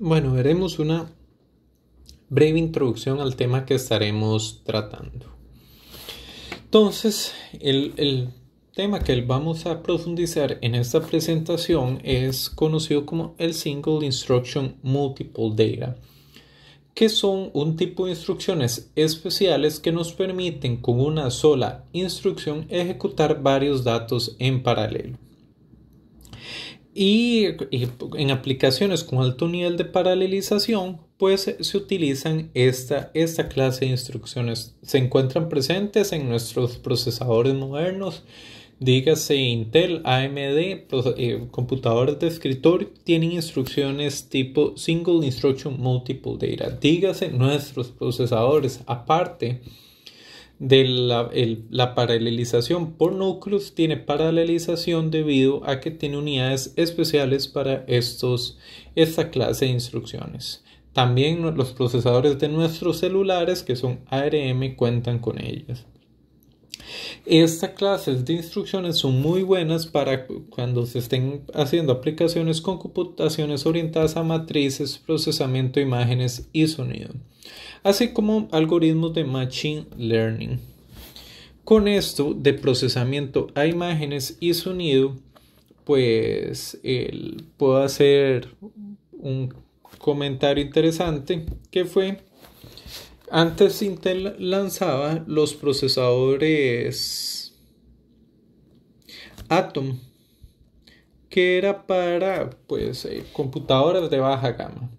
Bueno, veremos una breve introducción al tema que estaremos tratando. Entonces, el, tema que vamos a profundizar en esta presentación es conocido como el Single Instruction Multiple Data, que son un tipo de instrucciones especiales que nos permiten con una sola instrucción ejecutar varios datos en paralelo. Y, en aplicaciones con alto nivel de paralelización, pues se utilizan esta, clase de instrucciones. Se encuentran presentes en nuestros procesadores modernos, dígase Intel, AMD, pues, eh, computadores de escritorio, tienen instrucciones tipo Single Instruction Multiple Data, dígase nuestros procesadores aparte de la, paralelización por núcleos tiene paralelización debido a que tiene unidades especiales para estos, esta clase de instrucciones. También los procesadores de nuestros celulares que son ARM cuentan con ellas. Estas clases de instrucciones son muy buenas para cuando se estén haciendo aplicaciones con computaciones orientadas a matrices, procesamiento de imágenes y sonido, así como algoritmos de Machine Learning. Con esto de procesamiento a imágenes y sonido, pues puedo hacer un comentario interesante que fue antes Intel lanzaba los procesadores Atom, que era para pues, eh, computadoras de baja gama.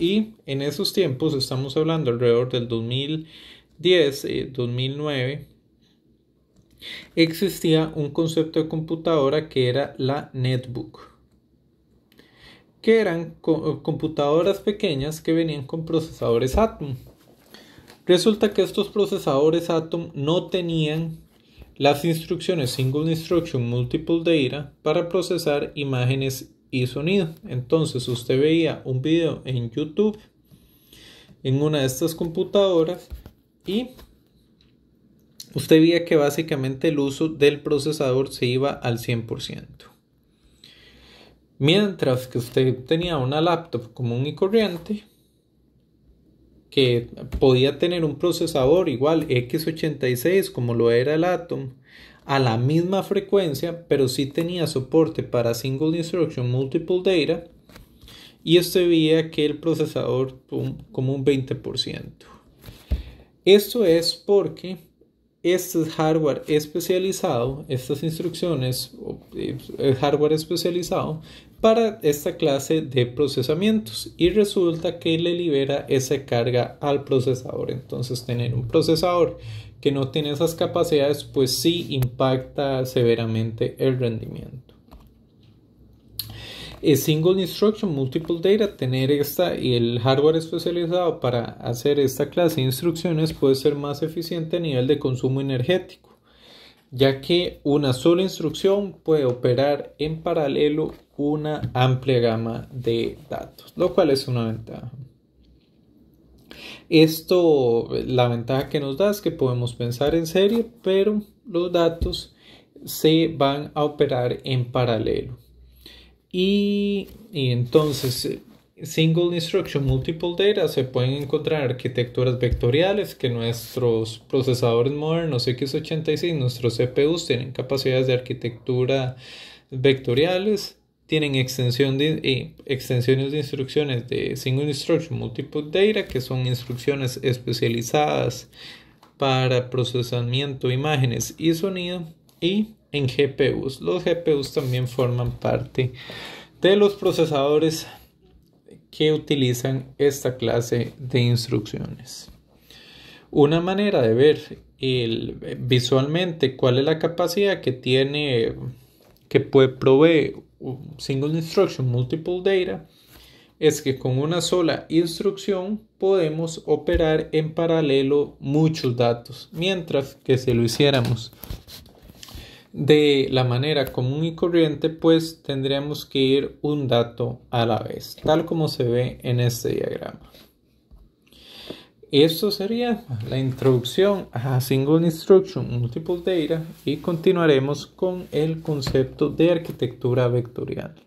Y en esos tiempos, estamos hablando alrededor del 2010, y 2009, existía un concepto de computadora que era la netbook que eran computadoras pequeñas que venían con procesadores Atom. Resulta que estos procesadores Atom no tenían las instrucciones Single Instruction Multiple Data para procesar imágenes y sonido. Entonces usted veía un video en YouTube en una de estas computadoras y usted veía que básicamente el uso del procesador se iba al 100%. Mientras que usted tenía una laptop común y corriente, que podía tener un procesador igual x86 como lo era el Atom a la misma frecuencia, pero si tenía soporte para single instruction multiple data y este veía que el procesador como un 20%. Esto es porque este hardware especializado, estas instrucciones, el eh, hardware especializado para esta clase de procesamientos y resulta que le libera esa carga al procesador. Entonces tener un procesador que no tiene esas capacidades pues sí impacta severamente el rendimiento. Eh, single instruction, multiple data, tener esta y el hardware especializado para hacer esta clase de instrucciones puede ser más eficiente a nivel de consumo energético, ya que una sola instrucción puede operar en paralelo una amplia gama de datos, lo cual es una ventaja. Esto, la ventaja que nos da es que podemos pensar en serie, pero los datos se van a operar en paralelo. Y, entonces, eh, Single Instruction Multiple Data se pueden encontrar arquitecturas vectoriales que nuestros procesadores modernos X86, nuestros CPUs tienen capacidades de arquitectura vectoriales, tienen extensión de, extensiones de instrucciones de Single Instruction Multiple Data que son instrucciones especializadas para procesamiento de imágenes y sonido y en GPUs. Los GPUs también forman parte de los procesadores que utilizan esta clase de instrucciones. Una manera de ver visualmente cuál es la capacidad que tiene, que puede un single instruction, multiple data, es que con una sola instrucción podemos operar en paralelo muchos datos, mientras que si lo hiciéramos de la manera común y corriente, pues tendríamos que ir un dato a la vez, tal como se ve en este diagrama. Esto sería la introducción a Single Instruction Multiple Data y continuaremos con el concepto de arquitectura vectorial.